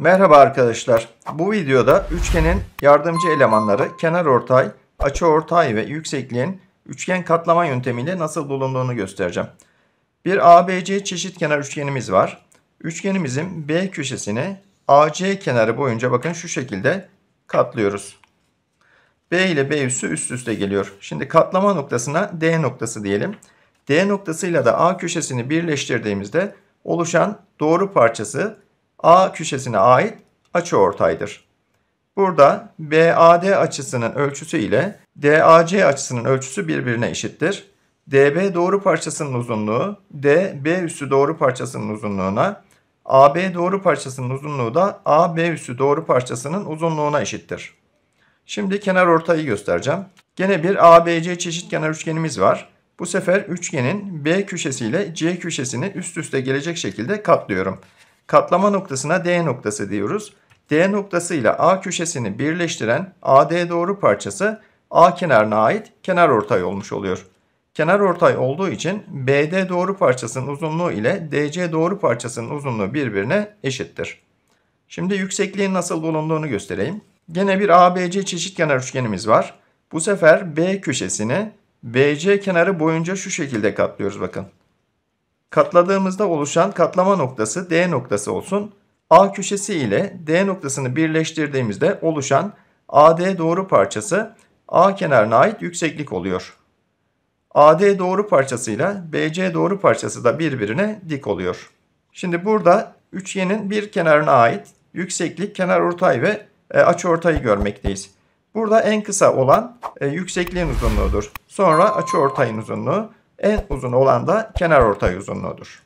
Merhaba arkadaşlar. Bu videoda üçgenin yardımcı elemanları kenar ortay, açı ortay ve yüksekliğin üçgen katlama yöntemiyle nasıl bulunduğunu göstereceğim. Bir ABC çeşitkenar üçgenimiz var. Üçgenimizin B köşesini AC kenarı boyunca bakın şu şekilde katlıyoruz. B ile B üssü üst üste geliyor. Şimdi katlama noktasına D noktası diyelim. D noktasıyla da A köşesini birleştirdiğimizde oluşan doğru parçası A köşesine ait açı ortaydır. Burada BAD açısının ölçüsü ile DAC açısının ölçüsü birbirine eşittir. DB doğru parçasının uzunluğu DB üssü doğru parçasının uzunluğuna, AB doğru parçasının uzunluğu da AB üssü doğru parçasının uzunluğuna eşittir. Şimdi kenar ortayı göstereceğim. Gene bir ABC çeşit kenar üçgenimiz var. Bu sefer üçgenin B köşesiyle C köşesini üst üste gelecek şekilde katlıyorum. Katlama noktasına D noktası diyoruz. D noktası ile A köşesini birleştiren AD doğru parçası A kenarına ait kenar ortay olmuş oluyor. Kenar ortay olduğu için BD doğru parçasının uzunluğu ile DC doğru parçasının uzunluğu birbirine eşittir. Şimdi yüksekliğin nasıl bulunduğunu göstereyim. Gene bir ABC çeşitkenar üçgenimiz var. Bu sefer B köşesini BC kenarı boyunca şu şekilde katlıyoruz bakın. Katladığımızda oluşan katlama noktası D noktası olsun. A köşesi ile D noktasını birleştirdiğimizde oluşan AD doğru parçası A kenarına ait yükseklik oluyor. AD doğru parçasıyla BC doğru parçası da birbirine dik oluyor. Şimdi burada üçgenin bir kenarına ait yükseklik, kenar ortay ve e, açıortayı görmekteyiz. Burada en kısa olan e, yüksekliğin uzunluğudur. Sonra açıortayın uzunluğu, en uzun olan da kenar ortay uzunluğudur.